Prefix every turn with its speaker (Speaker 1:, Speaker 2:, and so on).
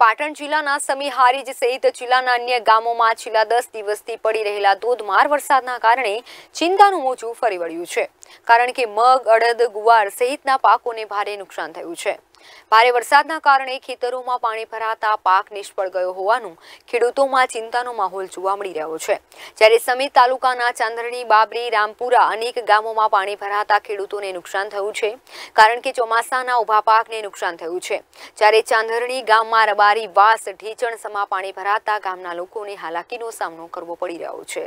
Speaker 1: પાટણ જિલ્લાના સમીહારીજ સહિત જિલ્લાના અન્ય ગામોમાં છેલ્લા દસ દિવસથી પડી રહેલા ધોધમાર વરસાદના કારણે ચિંતાનું મોજું ફરી વળ્યું છે કારણ કે મગ અડદ ગુવાર સહિતના પાકોને ભારે નુકસાન થયું છે ભારે વરસાદના કારણે ખેતરોમાં પાણી ભરાતા પાક નિષ્ફળ ગયો હોવાનું ખેડૂતોમાં ચિંતાનો માહોલ જોવા મળી રહ્યો છે જ્યારે સમી તાલુકાના ચાંદરણી બાબરી રામપુરા અનેક ગામોમાં પાણી ભરાતા ખેડૂતોને નુકસાન થયું છે કારણ કે ચોમાસાના ઉભા પાકને નુકસાન થયું છે જ્યારે ચાંદરણી ગામમાં રબારી વાસ ઢીચણસમાં પાણી ભરાતા ગામના લોકોને હાલાકીનો સામનો કરવો પડી રહ્યો છે